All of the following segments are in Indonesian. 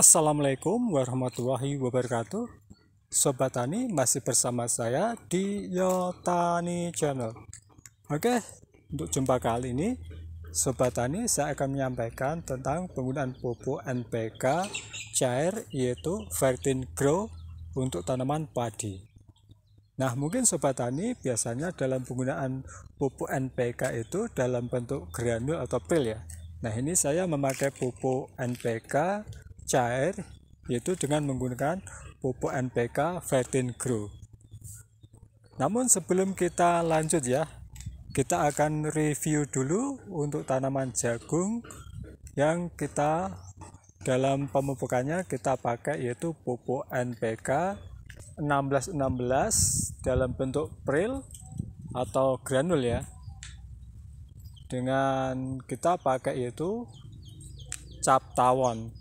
Assalamualaikum warahmatullahi wabarakatuh Sobat Tani masih bersama saya di Yotani Channel Oke, untuk jumpa kali ini Sobat Tani saya akan menyampaikan tentang penggunaan pupuk NPK cair yaitu Vertin Grow untuk tanaman padi Nah mungkin Sobat Tani biasanya dalam penggunaan pupuk NPK itu dalam bentuk granul atau pil ya Nah ini saya memakai pupuk NPK cair yaitu dengan menggunakan pupuk NPK Vertin Grow. Namun sebelum kita lanjut ya, kita akan review dulu untuk tanaman jagung yang kita dalam pemupukannya kita pakai yaitu pupuk NPK 1616 dalam bentuk pril atau granul ya. Dengan kita pakai yaitu cap tawon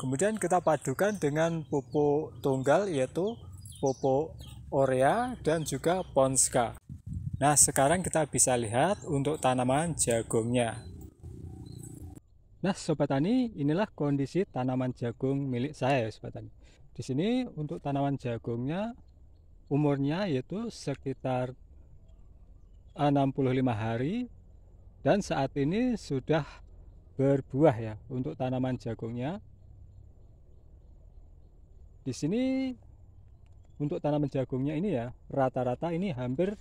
Kemudian kita padukan dengan pupuk tunggal yaitu pupuk Orea dan juga Ponska. Nah, sekarang kita bisa lihat untuk tanaman jagungnya. Nah, Sobat Tani, inilah kondisi tanaman jagung milik saya, ya, Sobat Tani. Di sini untuk tanaman jagungnya umurnya yaitu sekitar 65 hari dan saat ini sudah berbuah ya untuk tanaman jagungnya di sini untuk tanaman jagungnya ini ya rata-rata ini hampir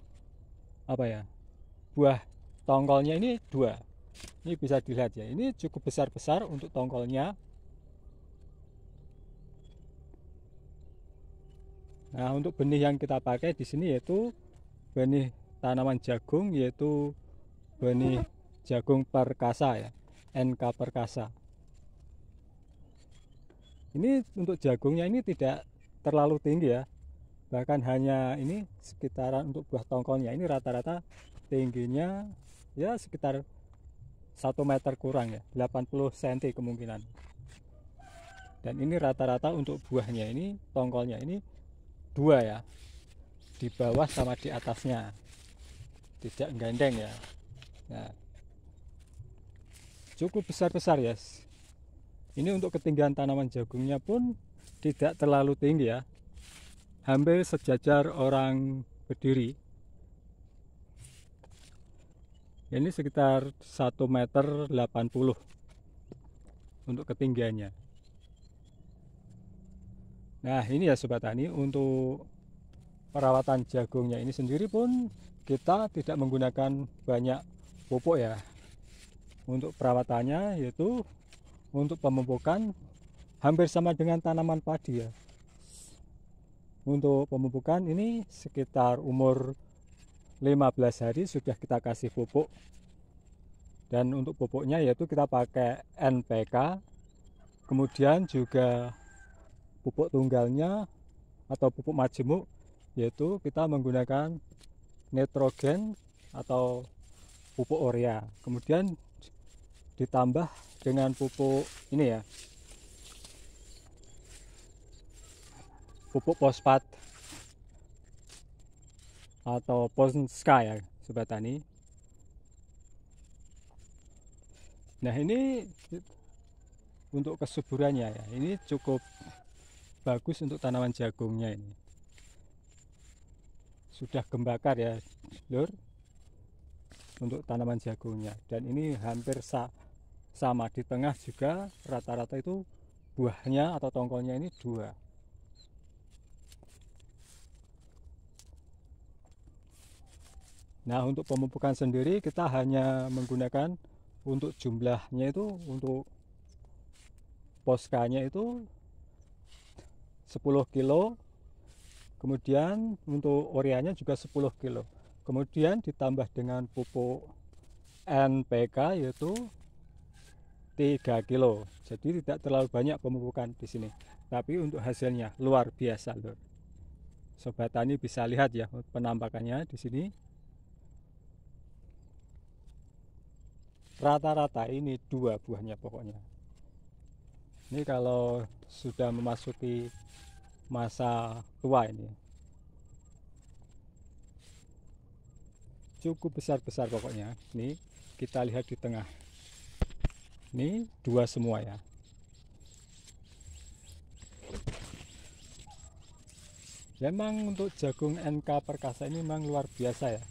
apa ya buah tongkolnya ini dua ini bisa dilihat ya ini cukup besar-besar untuk tongkolnya nah untuk benih yang kita pakai di sini yaitu benih tanaman jagung yaitu benih jagung perkasa ya NK perkasa ini untuk jagungnya ini tidak terlalu tinggi ya. Bahkan hanya ini sekitaran untuk buah tongkolnya ini rata-rata tingginya ya sekitar 1 meter kurang ya, 80 cm kemungkinan. Dan ini rata-rata untuk buahnya ini, tongkolnya ini dua ya, di bawah sama di atasnya, tidak gandeng ya. Nah, cukup besar-besar ya, ini untuk ketinggian tanaman jagungnya pun tidak terlalu tinggi ya. Hampir sejajar orang berdiri. Ini sekitar 1 meter 80 untuk ketinggiannya. Nah ini ya Sobat Tani untuk perawatan jagungnya ini sendiri pun kita tidak menggunakan banyak pupuk ya untuk perawatannya yaitu untuk pemupukan hampir sama dengan tanaman padi ya untuk pemupukan ini sekitar umur 15 hari sudah kita kasih pupuk dan untuk pupuknya yaitu kita pakai NPK kemudian juga pupuk tunggalnya atau pupuk majemuk yaitu kita menggunakan nitrogen atau pupuk urea kemudian ditambah dengan pupuk ini ya pupuk pospat atau Ponska ya sobat tani nah ini untuk kesuburannya ya ini cukup bagus untuk tanaman jagungnya ini sudah gembakar ya lur untuk tanaman jagungnya dan ini hampir sa sama di tengah juga rata-rata itu buahnya atau tongkolnya ini dua nah untuk pemupukan sendiri kita hanya menggunakan untuk jumlahnya itu untuk poskanya itu 10 kilo kemudian untuk orianya juga 10 kilo kemudian ditambah dengan pupuk NPK yaitu 3 kg. jadi tidak terlalu banyak pemupukan di sini tapi untuk hasilnya luar biasa lur sobat tani bisa lihat ya penampakannya di sini rata-rata ini dua buahnya pokoknya ini kalau sudah memasuki masa tua ini cukup besar-besar pokoknya ini kita lihat di tengah ini dua semua ya, ya memang untuk jagung NK Perkasa ini memang luar biasa ya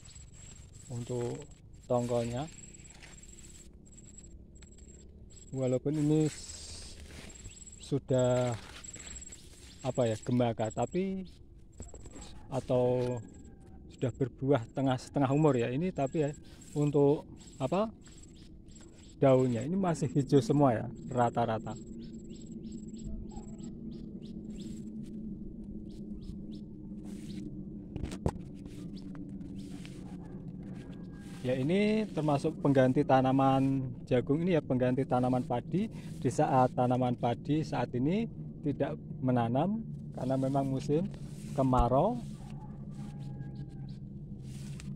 untuk tongkolnya walaupun ini sudah apa ya gemaka tapi atau sudah berbuah tengah setengah umur ya ini tapi ya untuk apa daunnya ini masih hijau semua ya rata-rata ya ini termasuk pengganti tanaman jagung ini ya pengganti tanaman padi di saat tanaman padi saat ini tidak menanam karena memang musim kemarau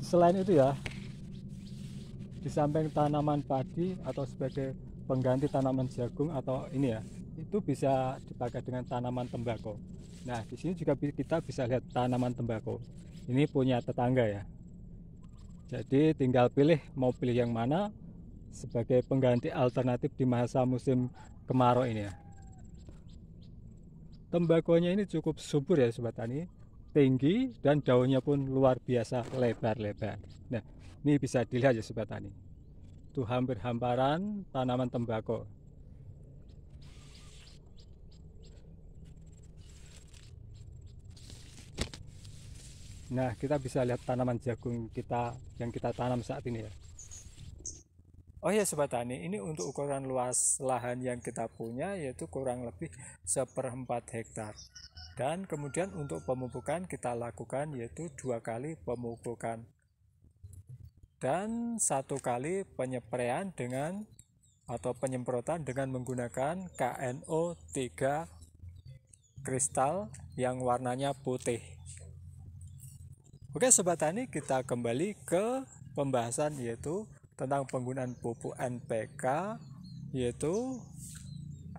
selain itu ya di samping tanaman padi atau sebagai pengganti tanaman jagung atau ini ya itu bisa dipakai dengan tanaman tembakau. Nah di sini juga kita bisa lihat tanaman tembakau. Ini punya tetangga ya. Jadi tinggal pilih mau pilih yang mana sebagai pengganti alternatif di masa musim kemarau ini ya. Tembakonya ini cukup subur ya sobat tani, tinggi dan daunnya pun luar biasa lebar-lebar. Nah, ini bisa dilihat ya sobat tani. Itu hampir hamparan tanaman tembakau. Nah, kita bisa lihat tanaman jagung kita yang kita tanam saat ini ya. Oh ya Sobat Tani, ini untuk ukuran luas lahan yang kita punya yaitu kurang lebih seperempat hektar. Dan kemudian untuk pemupukan kita lakukan yaitu dua kali pemupukan dan satu kali penyepraian dengan atau penyemprotan dengan menggunakan KNO3 kristal yang warnanya putih. Oke sobat tani, kita kembali ke pembahasan yaitu tentang penggunaan pupuk NPK yaitu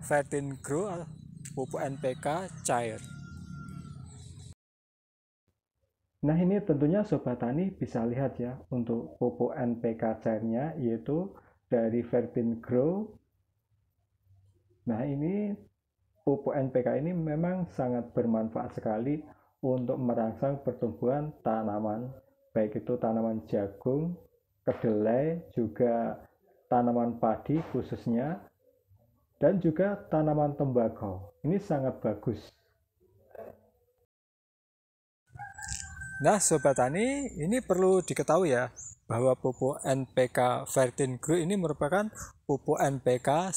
Fertin Grow pupuk NPK cair. Nah ini tentunya Sobat Tani bisa lihat ya untuk pupuk NPK cairnya yaitu dari Verbin Grow. Nah ini pupuk NPK ini memang sangat bermanfaat sekali untuk merangsang pertumbuhan tanaman baik itu tanaman jagung, kedelai, juga tanaman padi khususnya dan juga tanaman tembakau. Ini sangat bagus Nah Sobat Tani, ini perlu diketahui ya bahwa pupuk NPK Vertin Group ini merupakan pupuk NPK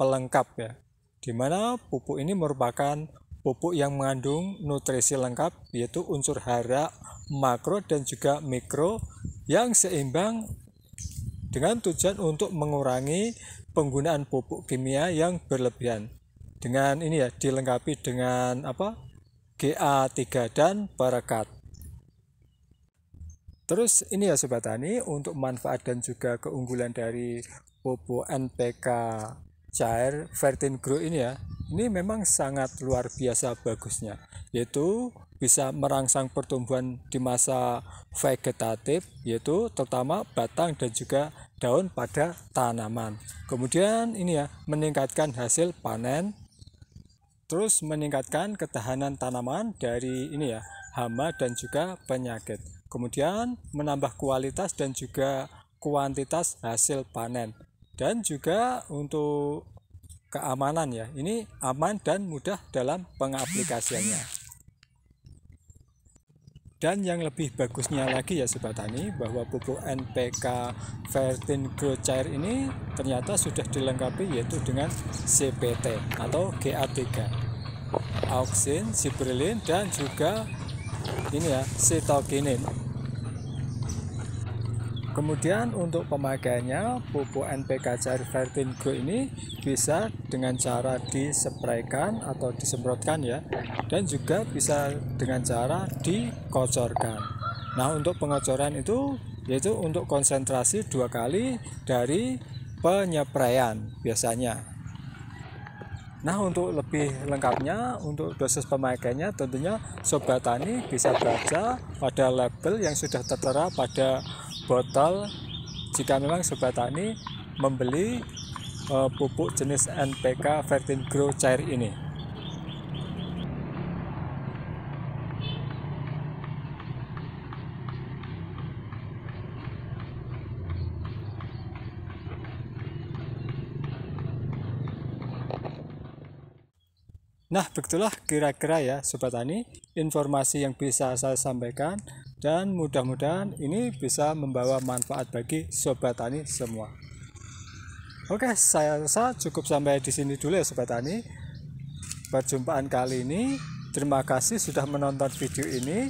pelengkap ya. dimana pupuk ini merupakan pupuk yang mengandung nutrisi lengkap yaitu unsur hara, makro dan juga mikro yang seimbang dengan tujuan untuk mengurangi penggunaan pupuk kimia yang berlebihan. Dengan ini ya dilengkapi dengan apa? GA3 dan barakat. Terus ini ya Sobat Tani untuk manfaat dan juga keunggulan dari Popo NPK cair Vertin Grow ini ya ini memang sangat luar biasa bagusnya yaitu bisa merangsang pertumbuhan di masa vegetatif yaitu terutama batang dan juga daun pada tanaman kemudian ini ya meningkatkan hasil panen terus meningkatkan ketahanan tanaman dari ini ya hama dan juga penyakit kemudian menambah kualitas dan juga kuantitas hasil panen dan juga untuk keamanan ya ini aman dan mudah dalam pengaplikasiannya dan yang lebih bagusnya lagi ya Sobat Tani bahwa pupuk NPK Fertin Grow Cair ini ternyata sudah dilengkapi yaitu dengan CPT atau GA3 auxin, sibrilin dan juga ini ya, sitokinin. Kemudian untuk pemakaiannya, pupuk NPK cair Fertin Go ini bisa dengan cara disepraikan atau disemprotkan ya, dan juga bisa dengan cara dikocorkan. Nah, untuk pengocoran itu yaitu untuk konsentrasi dua kali dari penyepraian biasanya. Nah, untuk lebih lengkapnya, untuk dosis pemakaiannya tentunya sobat tani bisa baca pada label yang sudah tertera pada botol jika memang sobat tani membeli uh, pupuk jenis NPK Vertin Grow cair ini. Nah, begitulah kira-kira ya Sobat Tani informasi yang bisa saya sampaikan dan mudah-mudahan ini bisa membawa manfaat bagi sobat tani semua. Oke, saya rasa cukup sampai di sini dulu ya sobat tani. Perjumpaan kali ini, terima kasih sudah menonton video ini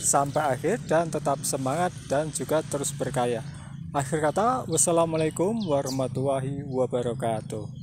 sampai akhir dan tetap semangat dan juga terus berkaya. Akhir kata, wassalamualaikum warahmatullahi wabarakatuh.